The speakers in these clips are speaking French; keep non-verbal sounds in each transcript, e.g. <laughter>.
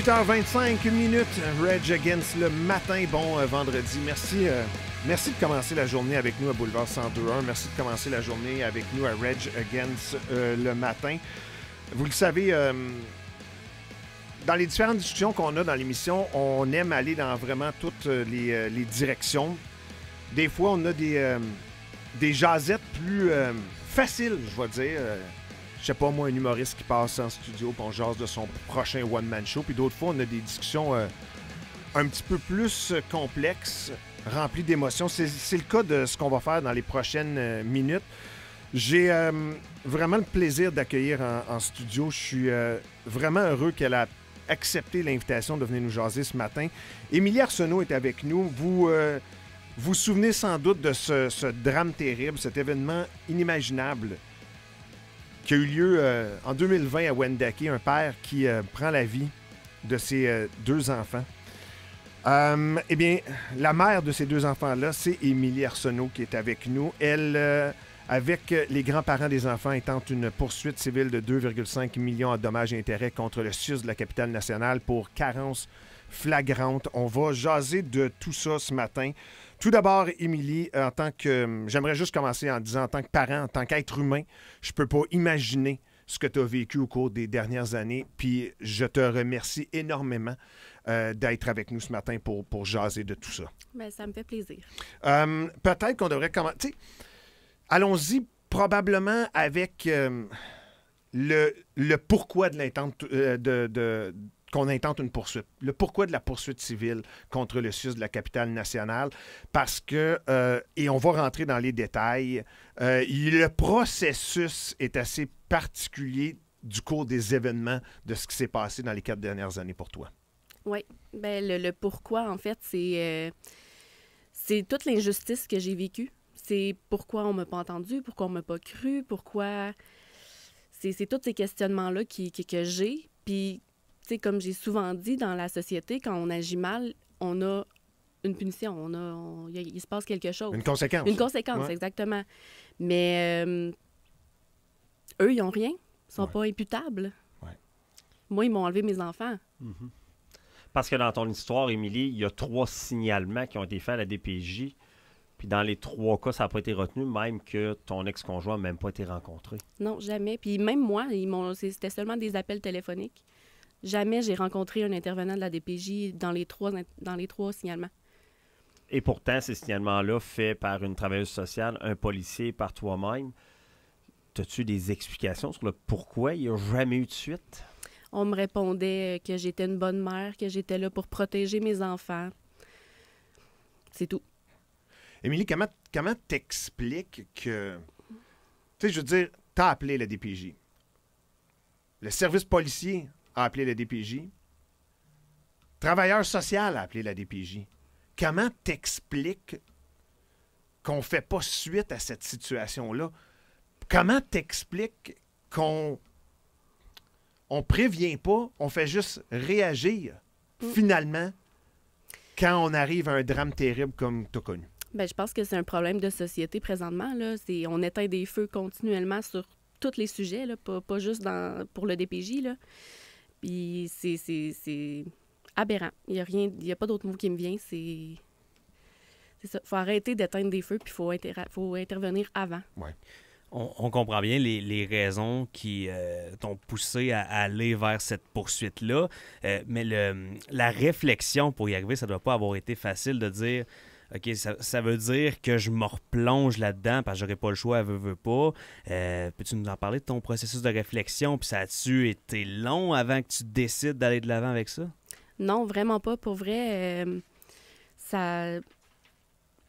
8h25 minutes, Reg Against le matin. Bon euh, vendredi. Merci, euh, merci de commencer la journée avec nous à Boulevard 102.1. Merci de commencer la journée avec nous à Rage Against euh, le matin. Vous le savez, dans les différentes discussions qu'on a dans l'émission, on aime aller dans vraiment toutes les, directions. Des fois, on a des, des jasettes plus faciles, je vais dire je sais pas moi, un humoriste qui passe en studio, pour on jase de son prochain one-man show. Puis d'autres fois, on a des discussions euh, un petit peu plus euh, complexes, remplies d'émotions. C'est le cas de ce qu'on va faire dans les prochaines euh, minutes. J'ai vraiment le plaisir d'accueillir en, studio. Je suis vraiment heureux qu'elle a accepté l'invitation de venir nous jaser ce matin. Émilie Arsenault est avec nous. Vous vous souvenez sans doute de ce, ce drame terrible, cet événement inimaginable qui a eu lieu euh, en 2020 à Wendake, un père qui euh, prend la vie de ses euh, deux enfants. eh bien, la mère de ces deux enfants-là, c'est Émilie Arsenault qui est avec nous. Elle, avec les grands-parents des enfants, étant une poursuite civile de 2,5 millions en dommages et intérêts contre le SUS de la capitale nationale pour carence flagrante. On va jaser de tout ça ce matin. Tout d'abord, Émilie, euh, en tant que. Hum, j'aimerais juste commencer en disant, en tant que parent, en tant qu'être humain, je peux pas imaginer ce que tu as vécu au cours des dernières années. Puis je te remercie énormément euh, d'être avec nous ce matin pour, pour jaser de tout ça. Ben, ça me fait plaisir. Hum, peut-être qu'on devrait commencer. Allons-y probablement avec hum, le, le pourquoi de l'intente euh, de, de, qu'on intente une poursuite. Le pourquoi de la poursuite civile contre le SUS de la capitale nationale, parce que, euh, et on va rentrer dans les détails, euh, le processus est assez particulier du cours des événements de ce qui s'est passé dans les quatre dernières années pour toi. Oui, ben le, pourquoi, en fait, euh, c'est toute l'injustice que j'ai vécue. C'est pourquoi on m'a pas entendu, pourquoi on m'a pas cru, pourquoi... C'est tous ces questionnements-là que j'ai. Puis comme j'ai souvent dit, dans la société, quand on agit mal, on a une punition, on il se passe quelque chose. Une conséquence. Une conséquence, exactement. Mais euh, eux, ils n'ont rien. Ils sont pas imputables. Moi, ils m'ont enlevé mes enfants. Mm-hmm. Parce que dans ton histoire, Émilie, il y a trois signalements qui ont été faits à la DPJ. Puis dans les trois cas, ça n'a pas été retenu, même que ton ex-conjoint n'a même pas été rencontré. Non, jamais. Puis même moi, c'était seulement des appels téléphoniques. Jamais j'ai rencontré un intervenant de la DPJ dans les trois, dans les trois signalements. Et pourtant, ces signalements-là faits par une travailleuse sociale, un policier, par toi-même, as-tu des explications sur le pourquoi il n'y a jamais eu de suite? On me répondait que j'étais une bonne mère, que j'étais là pour protéger mes enfants. C'est tout. Émilie, comment, comment t'expliques que... Tu sais, je veux dire, t'as appelé la DPJ. Le service policier a appelé le DPJ. Travailleur social a appelé la DPJ. Comment t'expliques qu'on ne fait pas suite à cette situation-là? Comment t'expliques qu'on on prévient pas, on fait juste réagir mm. finalement quand on arrive à un drame terrible comme tu as connu? Ben, je pense que c'est un problème de société présentement. Là. C'est, on éteint des feux continuellement sur tous les sujets, là, pas, juste dans, pour le DPJ. Là. Puis c'est aberrant. Il n'y a, a pas d'autre mot qui me vient. C'est. C'est ça. faut arrêter d'éteindre des feux, puis il faut, faut intervenir avant. Ouais. On, comprend bien les, raisons qui euh, t'ont poussé à, aller vers cette poursuite-là, euh, mais le, la réflexion pour y arriver, ça ne doit pas avoir été facile de dire OK, ça, veut dire que je me replonge là-dedans parce que j'aurais pas le choix, veux, veut pas. Euh, peux-tu nous en parler de ton processus de réflexion? Puis ça a-tu été long avant que tu décides d'aller de l'avant avec ça? Non, vraiment pas. Pour vrai, euh, ça.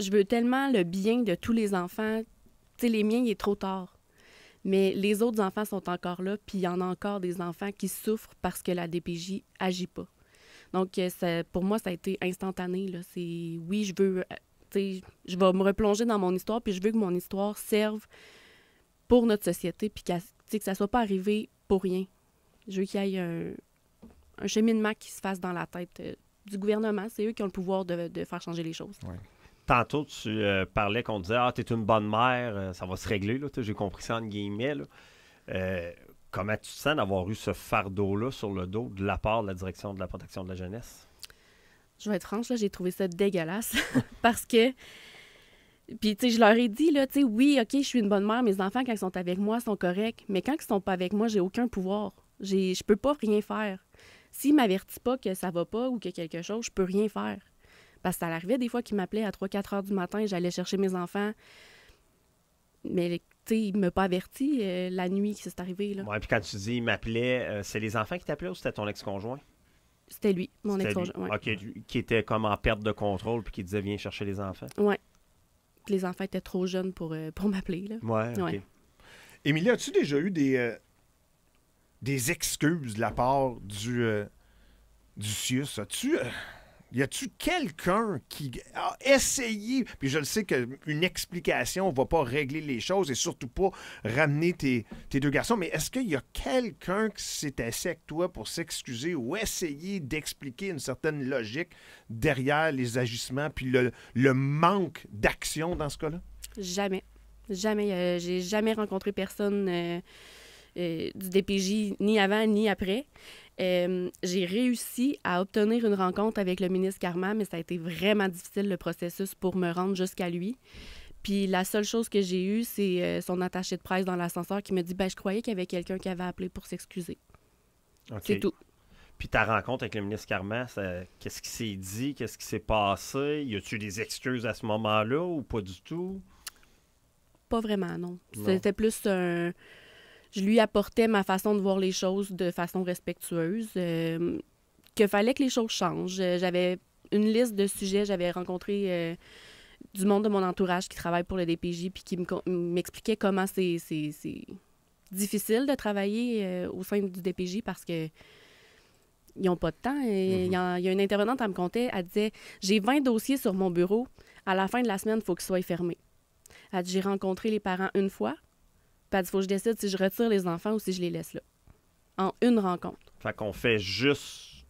Je veux tellement le bien de tous les enfants. Tu sais, les miens, il est trop tard. Mais les autres enfants sont encore là, puis il y en a encore des enfants qui souffrent parce que la DPJ agit pas. Donc, euh, ça, pour moi, ça a été instantané. C'est, oui, je veux, euh, je vais me replonger dans mon histoire, puis je veux que mon histoire serve pour notre société, puis que, que ça soit pas arrivé pour rien. Je veux qu'il y ait un, cheminement qui se fasse dans la tête euh, du gouvernement. C'est eux qui ont le pouvoir de, faire changer les choses. Tantôt, tu parlais qu'on disait Ah, t'es une bonne mère, ça va se régler. J'ai compris ça entre guillemets. Comment tu te sens d'avoir eu ce fardeau-là sur le dos de la part de la direction de la protection de la jeunesse? Je vais être franche, là, j'ai trouvé ça dégueulasse <laughs> parce que. Puis, tu sais, je leur ai dit, là, tu sais, oui, OK, je suis une bonne mère, mes enfants, quand ils sont avec moi, sont corrects, mais quand ils sont pas avec moi, j'ai aucun pouvoir. Je peux pas rien faire. S'ils m'avertissent pas que ça va pas ou que quelque chose, je peux rien faire. Parce que ça arrivait des fois qu'ils m'appelaient à 3-4 heures du matin, j'allais chercher mes enfants. Mais il ne m'a pas averti euh, la nuit que s'est arrivé. Là. Ouais, puis quand tu dis il m'appelait, euh, c'est les enfants qui t'appelaient ou c'était ton ex-conjoint? C'était lui, mon ex-conjoint. OK, qui était comme en perte de contrôle puis qui disait viens chercher les enfants. Oui. Les enfants étaient trop jeunes pour, euh, pour m'appeler. Oui, OK. Émilie, as-tu déjà eu des, des excuses de la part du, du CIUS? As-tu. Y a-tu quelqu'un qui a essayé, puis je le sais qu'une explication ne va pas régler les choses et surtout pas ramener tes, deux garçons, mais est-ce qu'il y a quelqu'un qui s'est assis avec toi pour s'excuser ou essayer d'expliquer une certaine logique derrière les agissements puis le, le manque d'action dans ce cas-là? Jamais. Jamais. Euh, j'ai jamais rencontré personne. Euh, euh, du DPJ ni avant ni après. Euh, j'ai réussi à obtenir une rencontre avec le ministre Karma, mais ça a été vraiment difficile le processus pour me rendre jusqu'à lui. Puis la seule chose que j'ai eue, c'est euh, son attaché de presse dans l'ascenseur qui me dit ben, Je croyais qu'il y avait quelqu'un qui avait appelé pour s'excuser. C'est tout. Puis ta rencontre avec le ministre Carman, qu'est-ce qui s'est dit, qu'est-ce qui s'est passé? Y a-tu des excuses à ce moment-là ou pas du tout? Pas vraiment, non. C'était plus un je lui apportais ma façon de voir les choses de façon respectueuse, euh, que fallait que les choses changent. Euh, j'avais une liste de sujets, j'avais rencontré euh, du monde de mon entourage qui travaille pour le DPJ, puis qui m'expliquait comment c'est difficile de travailler euh, au sein du DPJ parce que ils n'ont pas de temps. Mm-hmm. il, y, a une intervenante, elle me comptait, elle disait J'ai 20 dossiers sur mon bureau. À la fin de la semaine, il faut qu'ils soient fermés. Elle J'ai rencontré les parents une fois il faut que je décide si je retire les enfants ou si je les laisse là. En une rencontre. Fait qu'on fait juste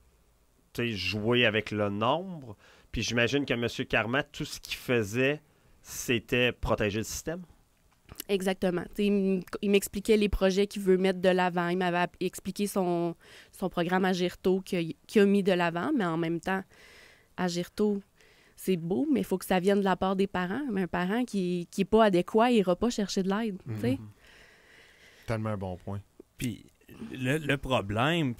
jouer avec le nombre. Puis j'imagine que M. Carmat, tout ce qu'il faisait, c'était protéger le système. Exactement. il m'expliquait les projets qu'il veut mettre de l'avant. Il m'avait expliqué son, son programme Agirto qu'il a mis de l'avant, mais en même temps, Agirto, c'est beau, mais il faut que ça vienne de la part des parents. Mais un parent qui n'est pas adéquat, il n'ira pas chercher de l'aide. Tu mm-hmm tellement un bon point. Puis le, problème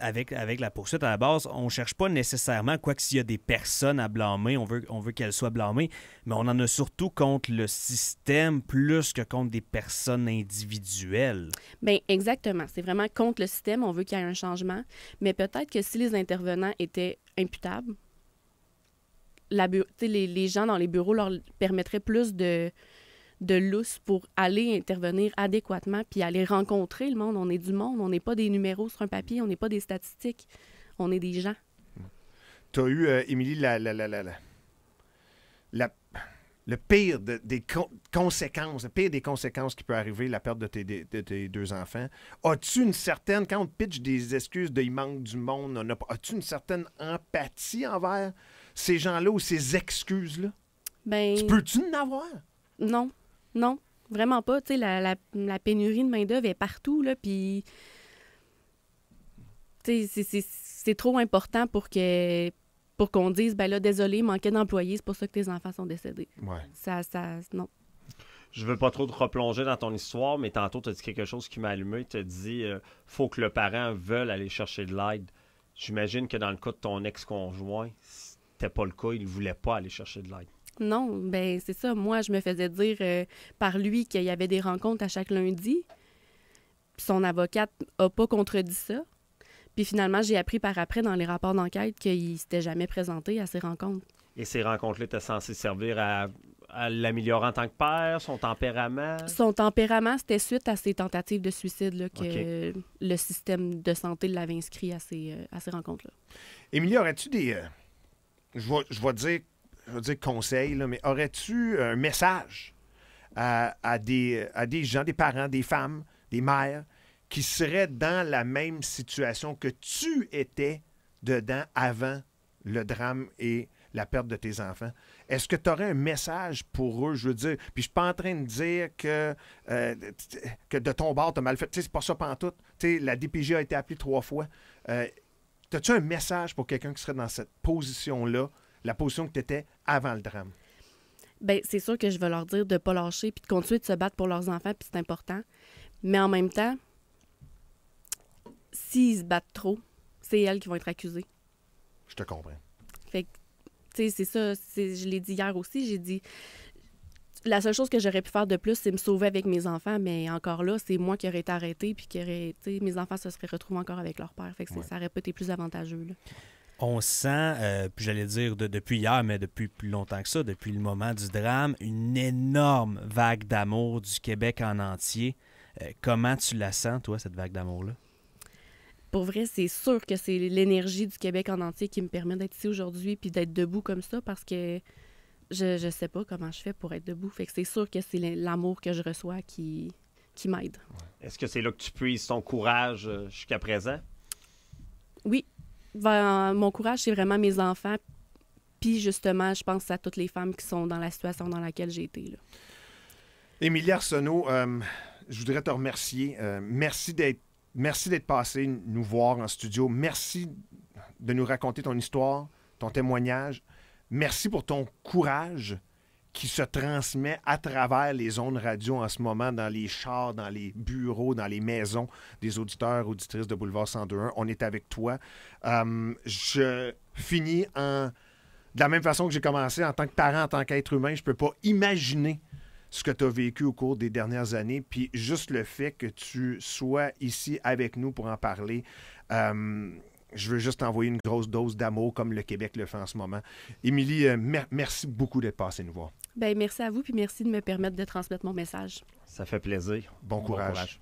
avec, avec la poursuite à la base, on cherche pas nécessairement, quoique s'il y a des personnes à blâmer, on veut, on veut qu'elles soient blâmées, mais on en a surtout contre le système plus que contre des personnes individuelles. Bien, exactement. C'est vraiment contre le système, on veut qu'il y ait un changement, mais peut-être que si les intervenants étaient imputables, les, les gens dans les bureaux leur permettraient plus de, de lousse pour aller intervenir adéquatement puis aller rencontrer le monde. On est du monde, on n'est pas des numéros sur un papier, on n'est pas des statistiques, on est des gens. Tu as eu, euh, Émilie, la, la, la, la, la le pire des conséquences, le pire des conséquences qui peut arriver, la perte de tes, tes deux enfants. As-tu une certaine, quand on pitch des excuses de il manque du monde, as-tu une certaine empathie envers ces gens-là ou ces excuses-là? Ben tu peux-tu en avoir? Non, non, vraiment pas. Tu la, pénurie de main-d'œuvre est partout, là, puis. c'est trop important pour que pour qu'on dise, ben là, désolé, manquait d'employés, c'est pour ça que tes enfants sont décédés. Ouais. Ça, ça, non. Je veux pas trop te replonger dans ton histoire, mais tantôt, tu as dit quelque chose qui m'a allumé. Tu as dit, euh, faut que le parent veuille aller chercher de l'aide. J'imagine que dans le cas de ton ex-conjoint, c'était pas le cas, il voulait pas aller chercher de l'aide. Non, ben c'est ça. Moi, je me faisais dire euh, par lui qu'il y avait des rencontres à chaque lundi. son avocate n'a pas contredit ça. Puis finalement, j'ai appris par après dans les rapports d'enquête qu'il s'était jamais présenté à ces rencontres. Et ces rencontres-là étaient censées servir à, l'améliorer en tant que père, son tempérament? Son tempérament, c'était suite à ses tentatives de suicide que le système de santé l'avait inscrit à ces, euh, à ces rencontres-là. Émilie, aurais-tu des... Euh, je vais, je dire je veux dire conseil, mais aurais-tu un message à, des, à des gens, des parents, des femmes, des mères qui seraient dans la même situation que tu étais dedans avant le drame et la perte de tes enfants. Est-ce que tu aurais un message pour eux, je veux dire? Puis je suis pas en train de dire que, euh, que de ton bord, tu as mal fait. C'est pas ça pantoute. sais, la DPJ a été appelée trois fois. Euh, As-tu un message pour quelqu'un qui serait dans cette position-là la position que tu étais avant le drame? Bien, c'est sûr que je vais leur dire de ne pas lâcher puis de continuer de se battre pour leurs enfants, puis c'est important. Mais en même temps, s'ils se battent trop, c'est elles qui vont être accusées. Je te comprends. Fait que, tu sais, c'est ça. Je l'ai dit hier aussi, j'ai dit la seule chose que j'aurais pu faire de plus, c'est me sauver avec mes enfants, mais encore là, c'est moi qui aurais été arrêtée, puis qui aurait, mes enfants se seraient retrouvés encore avec leur père. Fait que ça aurait pas été plus avantageux on sent, euh, puis j'allais dire depuis hier, mais depuis plus longtemps que ça, depuis le moment du drame, une énorme vague d'amour du Québec en entier. Euh, comment tu la sens, toi, cette vague d'amour-là? Pour vrai, c'est sûr que c'est l'énergie du Québec en entier qui me permet d'être ici aujourd'hui puis d'être debout comme ça parce que je, ne sais pas comment je fais pour être debout. Fait que c'est sûr que c'est l'amour que je reçois qui, qui m'aide. Est-ce que c'est là que tu puises ton courage euh, jusqu'à présent? Oui, mon courage, c'est vraiment mes enfants. Puis justement, je pense à toutes les femmes qui sont dans la situation dans laquelle j'ai été. Là. Émilie Arsenault, euh, je voudrais te remercier. Euh, merci d'être merci d'être passé nous voir en studio. Merci de nous raconter ton histoire, ton témoignage. Merci pour ton courage qui se transmet à travers les ondes radio en ce moment dans les chars, dans les bureaux, dans les maisons des auditeurs, auditrices de Boulevard 102.1. On est avec toi. Euh, je finis en... De la même façon que j'ai commencé en tant que parent, en tant qu'être humain, je ne peux pas imaginer ce que tu as vécu au cours des dernières années. Puis juste le fait que tu sois ici avec nous pour en parler. Euh, je veux juste envoyer une grosse dose d'amour comme le Québec le fait en ce moment. Émilie, euh, merci beaucoup d'être passée nous voir. Ben, merci à vous, puis merci de me permettre de transmettre mon message. Ça fait plaisir. Bon, courage.